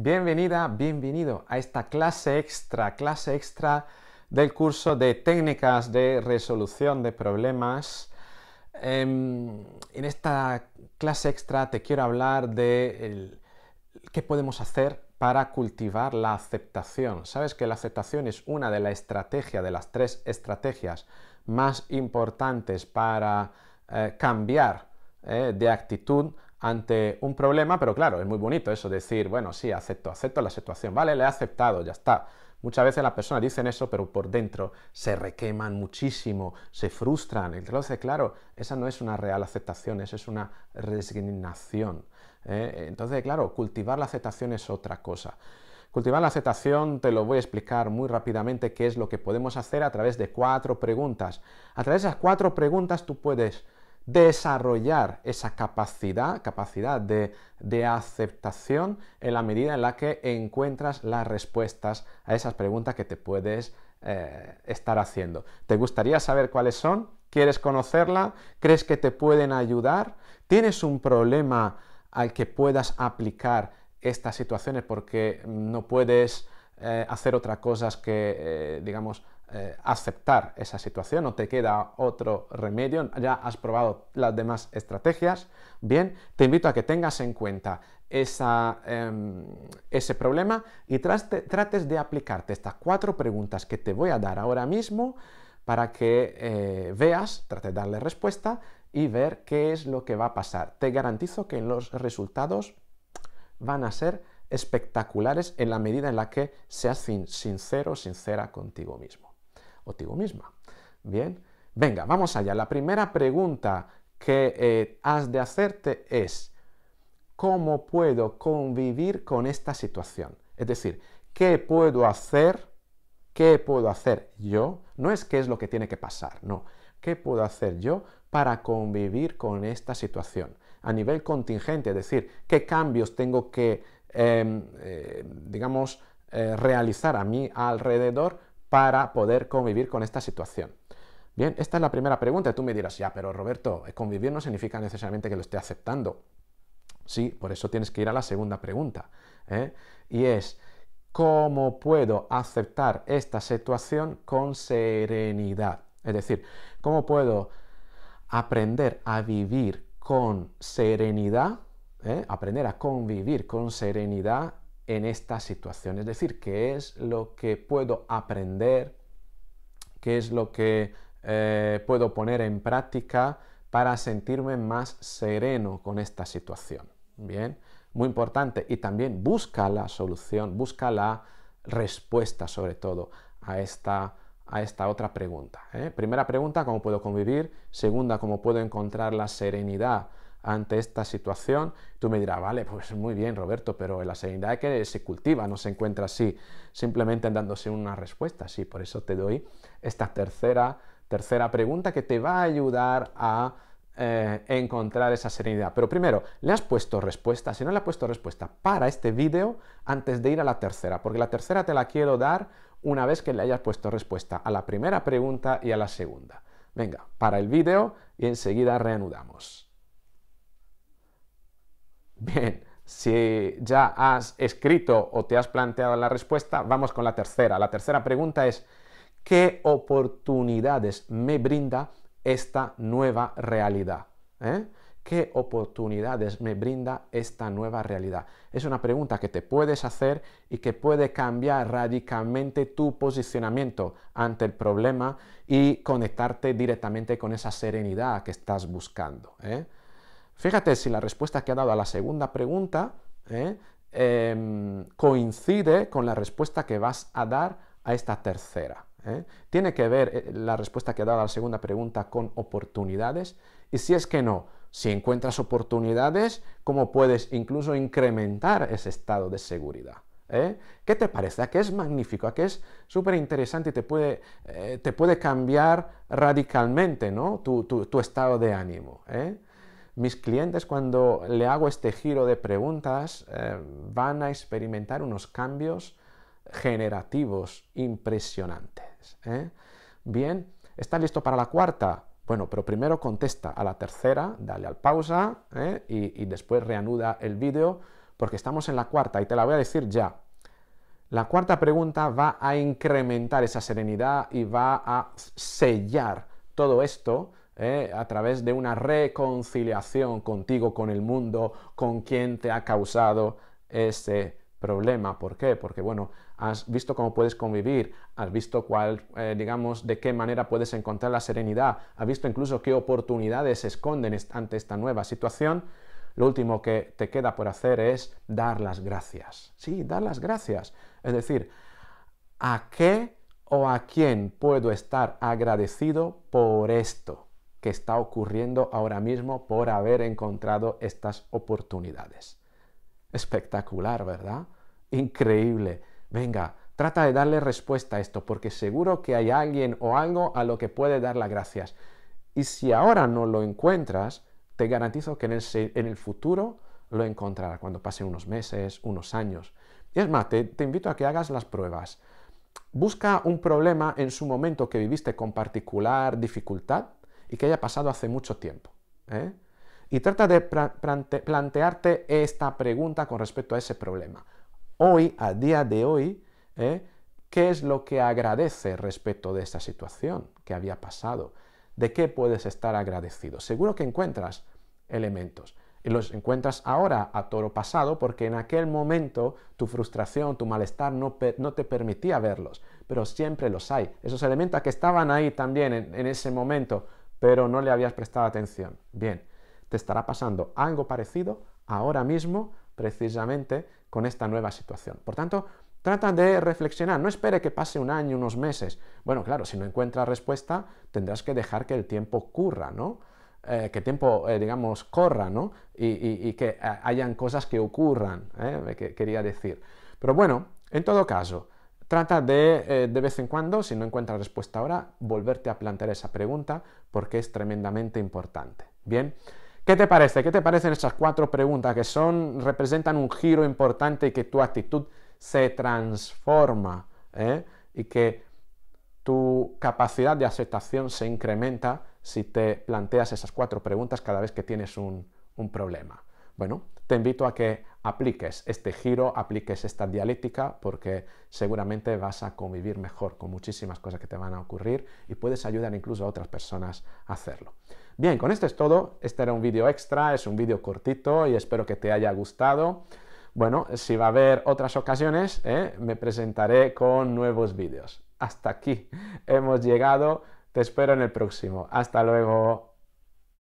Bienvenida, bienvenido a esta clase extra, clase extra del curso de técnicas de resolución de problemas. Em, en esta clase extra te quiero hablar de qué podemos hacer para cultivar la aceptación. Sabes que la aceptación es una de las estrategias, de las tres estrategias más importantes para eh, cambiar eh, de actitud ante un problema, pero claro, es muy bonito eso, decir, bueno, sí, acepto, acepto la situación, vale, le he aceptado, ya está. Muchas veces las personas dicen eso, pero por dentro se requeman muchísimo, se frustran. Entonces, claro, esa no es una real aceptación, esa es una resignación. ¿eh? Entonces, claro, cultivar la aceptación es otra cosa. Cultivar la aceptación te lo voy a explicar muy rápidamente qué es lo que podemos hacer a través de cuatro preguntas. A través de esas cuatro preguntas tú puedes desarrollar esa capacidad, capacidad de, aceptación en la medida en la que encuentras las respuestas a esas preguntas que te puedes eh, estar haciendo. ¿Te gustaría saber cuáles son? ¿Quieres conocerla? ¿Crees que te pueden ayudar? ¿Tienes un problema al que puedas aplicar estas situaciones porque no puedes eh, hacer otras cosas que, eh, digamos, eh, aceptar esa situación, o te queda otro remedio, ya has probado las demás estrategias, bien, te invito a que tengas en cuenta esa, em, ese problema y trates de aplicarte estas cuatro preguntas que te voy a dar ahora mismo para que eh, veas, trates de darle respuesta y ver qué es lo que va a pasar. Te garantizo que los resultados van a ser espectaculares en la medida en la que seas sincero, sincera contigo mismo o misma. Bien, venga, vamos allá. La primera pregunta que eh, has de hacerte es, ¿cómo puedo convivir con esta situación? Es decir, ¿qué puedo hacer? ¿Qué puedo hacer yo? No es qué es lo que tiene que pasar, no. ¿Qué puedo hacer yo para convivir con esta situación? A nivel contingente, es decir, ¿qué cambios tengo que, em, eh, digamos, eh, realizar a mi alrededor para poder convivir con esta situación. Bien, esta es la primera pregunta. Tú me dirás, ya, pero Roberto, eh, convivir no significa necesariamente que lo esté aceptando. Sí, por eso tienes que ir a la segunda pregunta. ¿eh? Y es, ¿cómo puedo aceptar esta situación con serenidad? Es decir, ¿cómo puedo aprender a vivir con serenidad? ¿eh? Aprender a convivir con serenidad en esta situación. Es decir, qué es lo que puedo aprender, qué es lo que eh, puedo poner en práctica para sentirme más sereno con esta situación. Bien, muy importante. Y también busca la solución, busca la respuesta sobre todo a esta, otra pregunta. ¿eh? Primera pregunta, ¿cómo puedo convivir? Segunda, ¿cómo puedo encontrar la serenidad ante esta situación, tú me dirás, vale, pues muy bien Roberto, pero la serenidad que se cultiva no se encuentra así, simplemente dándose una respuesta, sí, por eso te doy esta tercera, tercera pregunta que te va a ayudar a eh, encontrar esa serenidad. Pero primero, ¿le has puesto respuesta? Si no le has puesto respuesta, para este vídeo antes de ir a la tercera, porque la tercera te la quiero dar una vez que le hayas puesto respuesta a la primera pregunta y a la segunda. Venga, para el vídeo y enseguida reanudamos. Si ya has escrito o te has planteado la respuesta, vamos con la tercera. La tercera pregunta es, ¿qué oportunidades me brinda esta nueva realidad? ¿Eh? ¿Qué oportunidades me brinda esta nueva realidad? Es una pregunta que te puedes hacer y que puede cambiar radicalmente tu posicionamiento ante el problema y conectarte directamente con esa serenidad que estás buscando. ¿eh? Fíjate si la respuesta que ha dado a la segunda pregunta ¿eh? em, coincide con la respuesta que vas a dar a esta tercera. ¿eh? Tiene que ver eh, la respuesta que ha dado a la segunda pregunta con oportunidades. Y si es que no, si encuentras oportunidades, ¿cómo puedes incluso incrementar ese estado de seguridad? ¿Qué te parece? ¿A es magnífico? ¿A es súper interesante y te puede, cambiar radicalmente tu, estado de ánimo? Mis clientes cuando le hago este giro de preguntas eh, van a experimentar unos cambios generativos impresionantes. ¿eh? Bien, ¿estás listo para la cuarta? Bueno, pero primero contesta a la tercera, dale al pausa ¿eh? y, y, después reanuda el vídeo porque estamos en la cuarta y te la voy a decir ya. La cuarta pregunta va a incrementar esa serenidad y va a sellar todo esto ¿eh? a través de una reconciliación contigo, con el mundo, con quien te ha causado ese problema. ¿Por qué? Porque, bueno, has visto cómo puedes convivir, has visto cuál, eh, digamos, de qué manera puedes encontrar la serenidad, has visto incluso qué oportunidades se esconden ante esta nueva situación. Lo último que te queda por hacer es dar las gracias. Sí, dar las gracias. Es decir, ¿a qué o a quién puedo estar agradecido por esto? que está ocurriendo ahora mismo por haber encontrado estas oportunidades. Espectacular, ¿verdad? Increíble. Venga, trata de darle respuesta a esto, porque seguro que hay alguien o algo a lo que puede dar las gracias. Y si ahora no lo encuentras, te garantizo que en el, futuro lo encontrarás, cuando pasen unos meses, unos años. Y es más, te invito a que hagas las pruebas. Busca un problema en su momento que viviste con particular dificultad y que haya pasado hace mucho tiempo. ¿eh? Y trata de plantearte esta pregunta con respecto a ese problema. Hoy, a día de hoy, ¿eh? ¿qué es lo que agradece respecto de esa situación que había pasado? ¿De qué puedes estar agradecido? Seguro que encuentras elementos y los encuentras ahora a toro pasado porque en aquel momento tu frustración, tu malestar no, no te permitía verlos, pero siempre los hay. Esos elementos que estaban ahí también en ese momento pero no le habías prestado atención. Bien, te estará pasando algo parecido ahora mismo precisamente con esta nueva situación. Por tanto, trata de reflexionar, no espere que pase un año, unos meses. Bueno, claro, si no encuentras respuesta, tendrás que dejar que el tiempo curra, ¿no? Eh, que tiempo, eh, digamos, corra, ¿no? Y, que eh, hayan cosas que ocurran, que quería decir. Pero bueno, en todo caso, Trata de, eh, de vez en cuando, si no encuentras respuesta ahora, volverte a plantear esa pregunta porque es tremendamente importante. Bien, ¿qué te parece? ¿Qué te parecen esas cuatro preguntas que son, representan un giro importante y que tu actitud se transforma eh? y que tu capacidad de aceptación se incrementa si te planteas esas cuatro preguntas cada vez que tienes un problema? Bueno, te invito a que apliques este giro, apliques esta dialéctica, porque seguramente vas a convivir mejor con muchísimas cosas que te van a ocurrir y puedes ayudar incluso a otras personas a hacerlo. Bien, con esto es todo. Este era un vídeo extra, es un vídeo cortito y espero que te haya gustado. Bueno, si va a haber otras ocasiones, eh, me presentaré con nuevos vídeos. Hasta aquí hemos llegado. Te espero en el próximo. Hasta luego.